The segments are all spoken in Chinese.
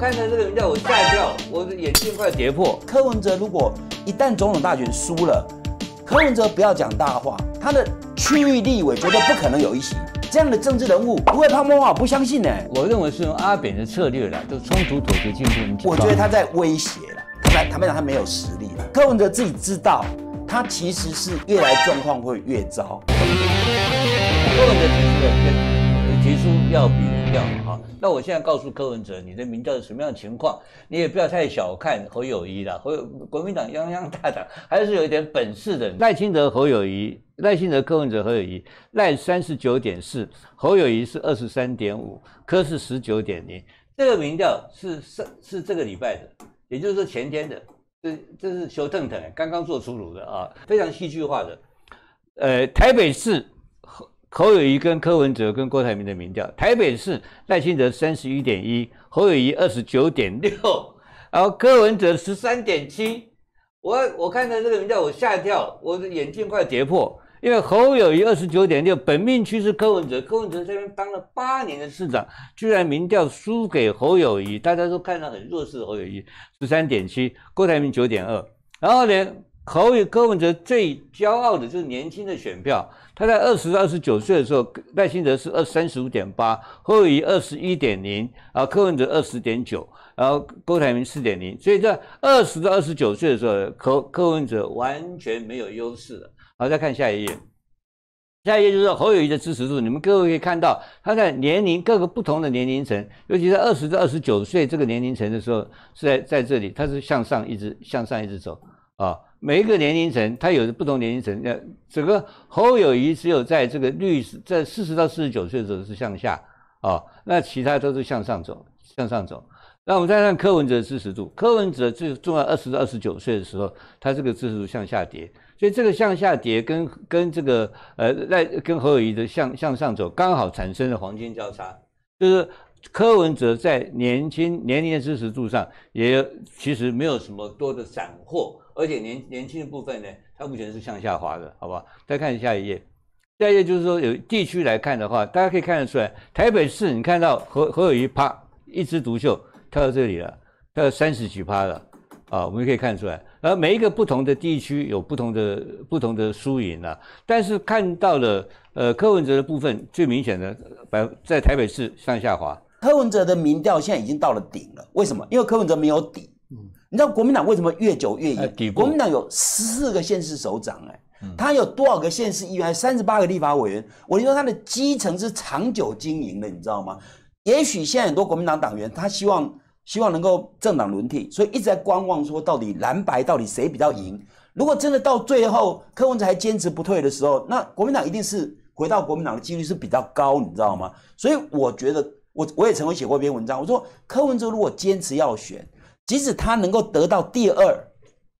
看看这个人叫我吓掉，我的眼镜快跌破。柯文哲如果一旦总统大选输了，柯文哲不要讲大话，他的区域地位绝对不可能有一席。这样的政治人物不会泡沫化，不相信呢？我认为是用阿扁的策略了，就冲突、妥协、进步我觉得他在威胁了。坦坦白讲，他没有实力了。柯文哲自己知道，他其实是越来状况会越糟。柯文哲提出的呃，提出要比。好，那我现在告诉柯文哲，你的民调是什么样的情况？你也不要太小看侯友谊啦，侯国民党泱泱大党，还是有一点本事的。赖清德、侯友谊、赖清德、柯文哲、侯友谊，赖三十九点四，侯友谊是二十三点五，柯是十九点零。这个民调是是是这个礼拜的，也就是说前天的，这这是修腾腾刚刚做出炉的啊，非常戏剧化的。呃，台北市。侯友谊跟柯文哲跟郭台铭的民调，台北市赖清德三十一点一，侯友谊二十九点六，后柯文哲十三点七。我我看到这个民调，我吓一跳，我的眼镜快跌破，因为侯友谊二十九点六，本命区是柯文哲，柯文哲这边当了八年的市长，居然民调输给侯友谊，大家都看到很弱势。的侯友谊十三点七，郭台铭九点二，然后呢？侯友柯文哲最骄傲的就是年轻的选票。他在二十到二十九岁的时候，赖清德是二三十五点八，侯友谊二十一点零，啊，柯文哲二十点九，然后郭台铭四点零。所以在二十到二十九岁的时候，柯柯文哲完全没有优势了。好，再看下一页，下一页就是侯友谊的支持度。你们各位可以看到，他在年龄各个不同的年龄层，尤其在二十到二十九岁这个年龄层的时候，是在在这里，他是向上一直向上一直走啊。每一个年龄层，它有不同年龄层。那整个侯友谊只有在这个律师在四十到四十九岁的时候是向下，啊，那其他都是向上走，向上走。那我们再看柯文哲的支持度，柯文哲最重要二十到二十九岁的时候，他这个支持度向下跌，所以这个向下跌跟跟这个呃赖跟侯友谊的向向上走刚好产生了黄金交叉，就是柯文哲在年轻年龄的支持度上也其实没有什么多的斩获。而且年年轻的部分呢，它目前是向下滑的，好不好？再看下一页，下一页就是说有地区来看的话，大家可以看得出来，台北市你看到何何友一啪一枝独秀跳到这里了，跳到三十几趴了啊，我们可以看出来。而每一个不同的地区有不同的不同的输赢了，但是看到了呃柯文哲的部分最明显的百在台北市向下滑，柯文哲的民调现在已经到了顶了，为什么？因为柯文哲没有底。你知道国民党为什么越久越赢？国民党有十四个县市首长，哎，他有多少个县市议员？三十八个立法委员。我就说他的基层是长久经营的，你知道吗？也许现在很多国民党党员，他希望希望能够政党轮替，所以一直在观望，说到底蓝白到底谁比较赢？如果真的到最后柯文哲还坚持不退的时候，那国民党一定是回到国民党的几率是比较高，你知道吗？所以我觉得，我我也曾经写过一篇文章，我说柯文哲如果坚持要选。即使他能够得到第二，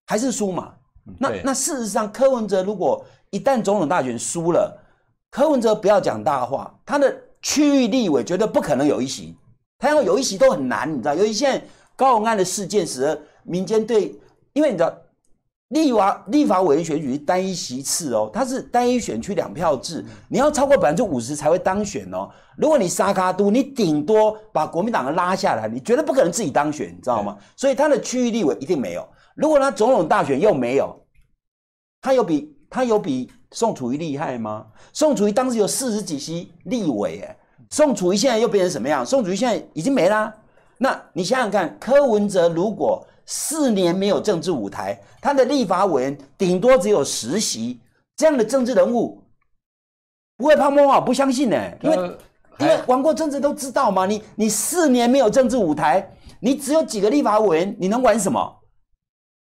还是输嘛？那那事实上，柯文哲如果一旦总统大选输了，柯文哲不要讲大话，他的区域立委绝对不可能有一席，他要有一席都很难，你知道？尤其现在高雄安的事件，使得民间对，因为你知道。立法立法委员选举单一席次哦，它是单一选区两票制，你要超过百分之五十才会当选哦。如果你沙卡都，你顶多把国民党的拉下来，你绝对不可能自己当选，你知道吗？所以他的区域立委一定没有。如果他总统大选又没有，他有比他有比宋楚瑜厉害吗？宋楚瑜当时有四十几席立委，哎，宋楚瑜现在又变成什么样？宋楚瑜现在已经没啦。那你想想看，柯文哲如果。四年没有政治舞台，他的立法委员顶多只有十席，这样的政治人物不会怕沫化，不相信呢，因为因为玩过政治都知道嘛，你你四年没有政治舞台，你只有几个立法委员，你能玩什么？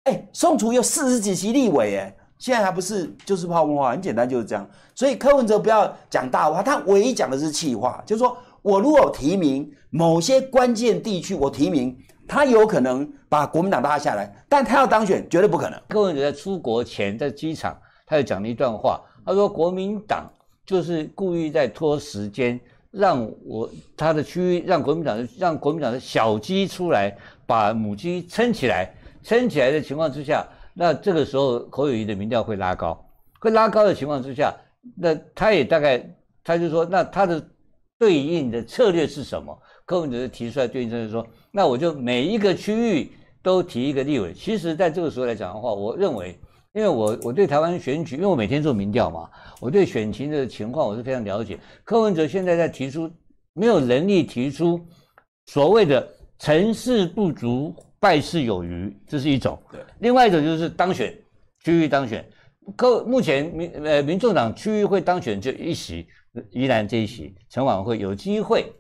哎，宋楚有四十几席立委，哎，现在还不是就是泡沫化，很简单就是这样。所以柯文哲不要讲大话，他唯一讲的是气话，就是说我如果提名某些关键地区，我提名。他有可能把国民党拉下来，但他要当选绝对不可能。柯文哲在出国前，在机场，他又讲了一段话。他说：“国民党就是故意在拖时间，让我他的区域让国民党让国民党的小鸡出来，把母鸡撑起来，撑起来的情况之下，那这个时候，侯友谊的民调会拉高，会拉高的情况之下，那他也大概他就说，那他的对应的策略是什么？”柯文哲提出来对应政策说，那我就每一个区域都提一个立委。其实，在这个时候来讲的话，我认为，因为我我对台湾选举，因为我每天做民调嘛，我对选情的情况我是非常了解。柯文哲现在在提出没有能力提出所谓的成事不足败事有余，这是一种；对，另外一种就是当选区域当选，科，目前民呃，民众党区域会当选就一席，宜兰这一席，陈婉会有机会。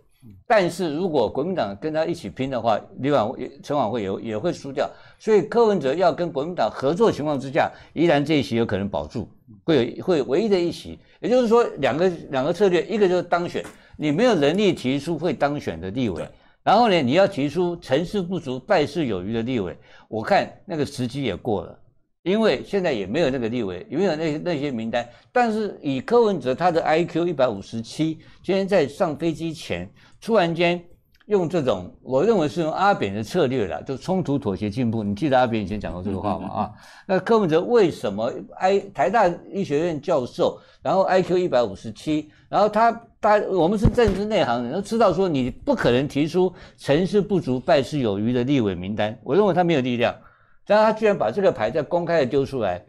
但是如果国民党跟他一起拼的话，李广、陈婉会也也会输掉。所以柯文哲要跟国民党合作情况之下，依然这一席有可能保住，会有会唯一的一席。也就是说，两个两个策略，一个就是当选，你没有能力提出会当选的立委，然后呢，你要提出成事不足败事有余的立委，我看那个时机也过了。因为现在也没有那个立委，也没有那那些名单。但是以柯文哲他的 I Q 一百五十七，今天在上飞机前，突然间用这种，我认为是用阿扁的策略了，就冲突、妥协、进步。你记得阿扁以前讲过这个话吗？啊，那柯文哲为什么 I 台大医学院教授，然后 I Q 一百五十七，然后他大我们是政治内行人都知道说，你不可能提出成事不足败事有余的立委名单，我认为他没有力量。但他居然把这个牌再公开的丢出来，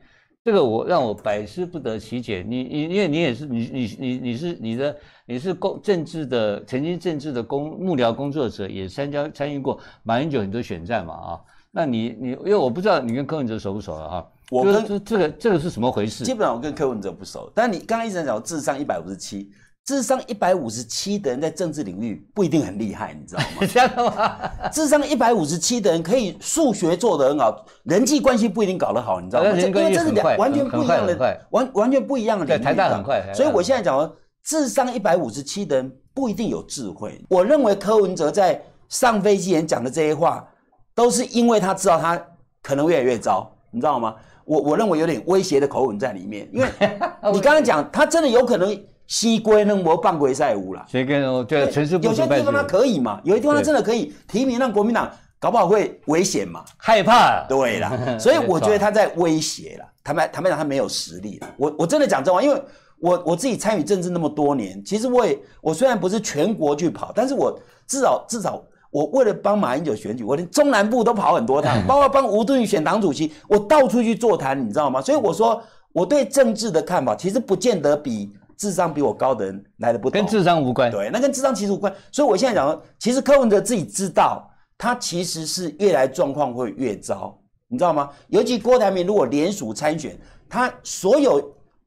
这个我让我百思不得其解。你你因为你也是你你你你是你的你是公政治的曾经政治的公幕僚工作者，也参加参与过马英九很多选战嘛啊？那你你因为我不知道你跟柯文哲熟不熟了啊？我跟这个这个是什么回事？基本上我跟柯文哲不熟，但你刚刚一直在讲智商一百五十七。智商一百五十七的人在政治领域不一定很厉害，你知道吗？真 的吗？智商一百五十七的人可以数学做得很好，人际关系不一定搞得好，你知道吗？因为这是两完全不一样的，完完全不一样的。对，台大很快。所以我现在讲智商一百五十七的人不一定有智慧。我认为柯文哲在上飞机前讲的这些话，都是因为他知道他可能越来越糟，你知道吗？我我认为有点威胁的口吻在里面，因为 你刚刚讲他真的有可能。西规能无半鬼赛乌啦？西有些地方他可以嘛，有些地方真的可以提名让国民党搞不好会危险嘛，害怕，对啦。所以我觉得他在威胁了。坦白坦白讲，他没有实力。我我真的讲真话，因为我我自己参与政治那么多年，其实我也我虽然不是全国去跑，但是我至少至少我为了帮马英九选举，我连中南部都跑很多趟，包括帮吴敦义选党主席，我到处去座谈，你知道吗？所以我说我对政治的看法，其实不见得比。智商比我高的人来的不同，跟智商无关。对，那跟智商其实无关。所以，我现在讲，其实柯文哲自己知道，他其实是越来状况会越糟，你知道吗？尤其郭台铭如果联署参选，他所有，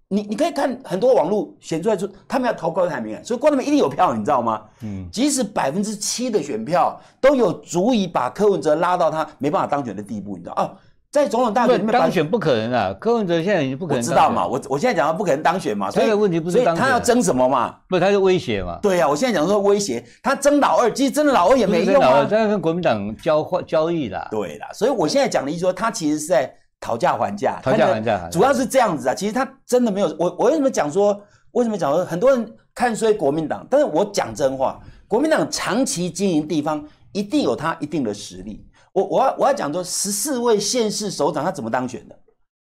你你可以看很多网络选出来说，他们要投郭台铭所以郭台铭一定有票，你知道吗？嗯，即使百分之七的选票，都有足以把柯文哲拉到他没办法当选的地步，你知道吗？在总统大选，当选不可能啊！柯文哲现在已经不可能。知道嘛，我我现在讲他不可能当选嘛，所以问题不是他要争什么嘛？不，他是威胁嘛。对呀，我现在讲说威胁，他争老二，其实争老二也没用啊。争老二在跟国民党交换交易的。对啦，所以我现在讲的意思说，他其实是在讨价还价。讨价还价，主要是这样子啊。其实他真的没有我，我为什么讲说？为什么讲说？很多人看衰国民党，但是我讲真话，国民党长期经营地方，一定有他一定的实力。我我要我要讲说，十四位县市首长他怎么当选的？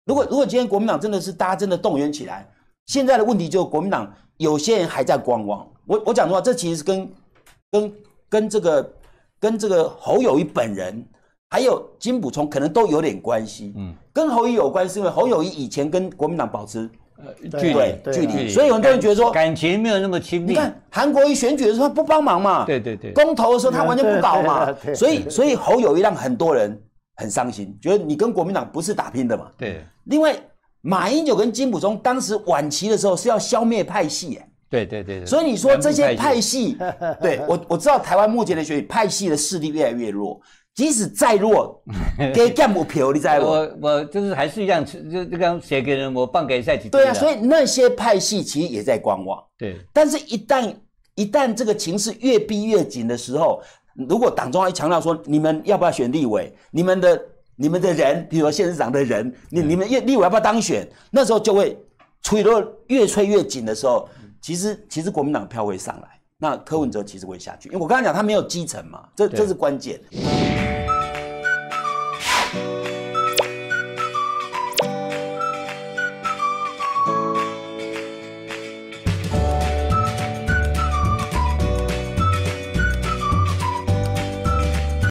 如果如果今天国民党真的是大家真的动员起来，现在的问题就国民党有些人还在观望。我我讲的话，这其实是跟跟跟这个跟这个侯友谊本人，还有金补聪可能都有点关系。嗯，跟侯友谊有关是因为侯友谊以前跟国民党保持。距离距离，所以很多人觉得说感情没有那么亲密。你看韩国一选举的时候不帮忙嘛，对对对，公投的时候他完全不搞嘛，所以所以侯友谊让很多人很伤心，觉得你跟国民党不是打拼的嘛。对，另外马英九跟金溥聪当时晚期的时候是要消灭派系，对对对，所以你说这些派系，对我我知道台湾目前的选举派系的势力越来越弱。即使再弱，给干部票，你知不？我我就是还是一样，就就刚写给人，我放给赛季。对啊，所以那些派系其实也在观望。对，但是，一旦一旦这个情势越逼越紧的时候，如果党中央一强调说，你们要不要选立委？你们的你们的人，比如说县市长的人，你你们立委要不要当选？那时候就会吹得越吹越紧的时候，其实其实国民党票会上来。那柯文哲其实会下去，因为我刚才讲他没有基层嘛，这这是关键。